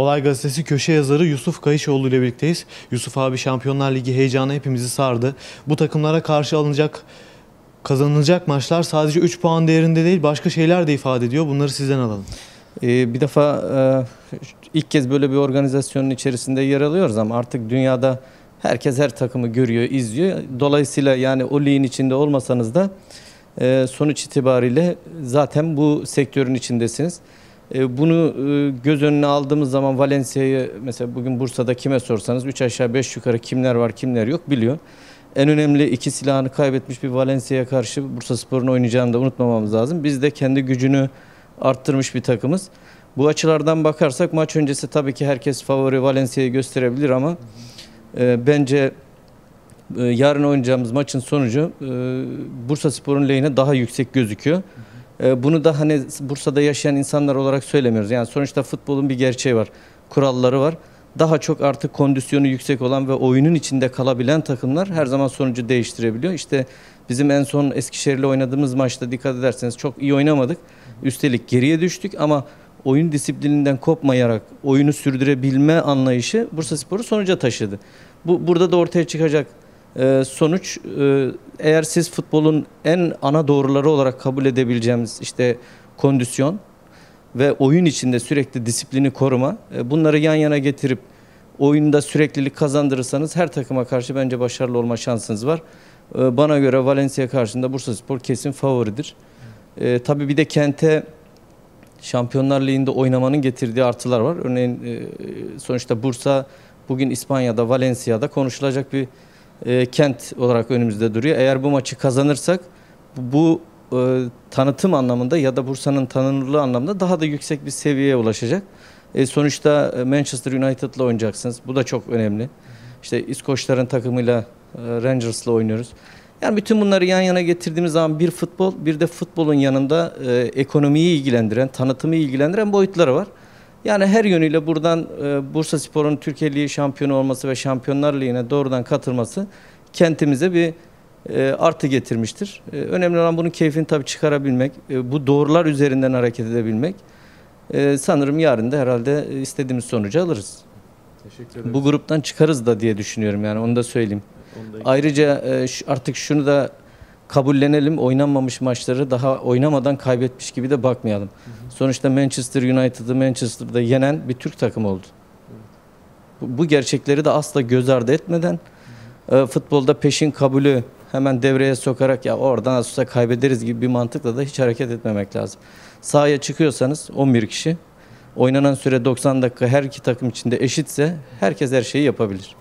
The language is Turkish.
Olay Gazetesi köşe yazarı Yusuf Kayışoğlu ile birlikteyiz. Yusuf abi Şampiyonlar Ligi heyecanı hepimizi sardı. Bu takımlara karşı alınacak kazanılacak maçlar sadece 3 puan değerinde değil başka şeyler de ifade ediyor. Bunları sizden alalım. Ee, bir defa e, ilk kez böyle bir organizasyonun içerisinde yer alıyoruz ama artık dünyada herkes her takımı görüyor, izliyor. Dolayısıyla yani o ligin içinde olmasanız da e, sonuç itibariyle zaten bu sektörün içindesiniz. E, bunu e, göz önüne aldığımız zaman Valencia'yı mesela bugün Bursa'da kime sorsanız 3 aşağı 5 yukarı kimler var kimler yok biliyor. En önemli iki silahını kaybetmiş bir Valencia'ya karşı Bursa Spor'un oynayacağını da unutmamamız lazım. Biz de kendi gücünü arttırmış bir takımız. Bu açılardan bakarsak maç öncesi tabii ki herkes favori Valencia'yı gösterebilir ama e, bence e, yarın oynayacağımız maçın sonucu e, Bursa Spor'un lehine daha yüksek gözüküyor. Hı ee, bunu da hani Bursa'da yaşayan insanlar olarak söylemiyoruz. Yani sonuçta futbolun bir gerçeği var. Kuralları var. Daha çok artık kondisyonu yüksek olan ve oyunun içinde kalabilen takımlar her zaman sonucu değiştirebiliyor. İşte bizim en son Eskişehir'le oynadığımız maçta dikkat ederseniz çok iyi oynamadık. Üstelik geriye düştük ama oyun disiplininden kopmayarak oyunu sürdürebilme anlayışı Bursa Spor'u sonuca taşıdı. Bu burada da ortaya çıkacak. Ee, sonuç e, eğer siz futbolun en ana doğruları olarak kabul edebileceğimiz işte kondisyon ve oyun içinde sürekli disiplini koruma e, bunları yan yana getirip oyunda süreklilik kazandırırsanız her takıma karşı bence başarılı olma şansınız var. Ee, bana göre Valencia karşısında Bursa Spor kesin favoridir. Ee, tabii bir de kente Şampiyonlar Ligi'nde oynamanın getirdiği artılar var. Örneğin e, sonuçta Bursa bugün İspanya'da, Valencia'da konuşulacak bir e, kent olarak önümüzde duruyor. Eğer bu maçı kazanırsak bu e, tanıtım anlamında ya da Bursa'nın tanınırlığı anlamında daha da yüksek bir seviyeye ulaşacak. E, sonuçta e, Manchester United'la oynayacaksınız. Bu da çok önemli. İşte İskoçların takımıyla e, Rangers'la oynuyoruz. Yani bütün bunları yan yana getirdiğimiz zaman bir futbol, bir de futbolun yanında e, ekonomiyi ilgilendiren, tanıtımı ilgilendiren boyutları var. Yani her yönüyle buradan e, Bursa Spor'un Türkiye Ligi şampiyonu olması ve Şampiyonlar Ligi'ne doğrudan katılması kentimize bir e, artı getirmiştir. E, önemli olan bunun keyfini tabii çıkarabilmek, e, bu doğrular üzerinden hareket edebilmek. E, sanırım yarın da herhalde istediğimiz sonucu alırız. Teşekkür ederim. Bu gruptan çıkarız da diye düşünüyorum yani onu da söyleyeyim. Ayrıca e, artık şunu da kabullenelim. Oynanmamış maçları daha oynamadan kaybetmiş gibi de bakmayalım. Hı hı. Sonuçta Manchester United'ı Manchester'da yenen bir Türk takımı oldu. Bu, bu gerçekleri de asla göz ardı etmeden e, futbolda peşin kabulü hemen devreye sokarak ya oradan asla kaybederiz gibi bir mantıkla da hiç hareket etmemek lazım. Sahaya çıkıyorsanız 11 kişi oynanan süre 90 dakika her iki takım içinde eşitse herkes her şeyi yapabilir.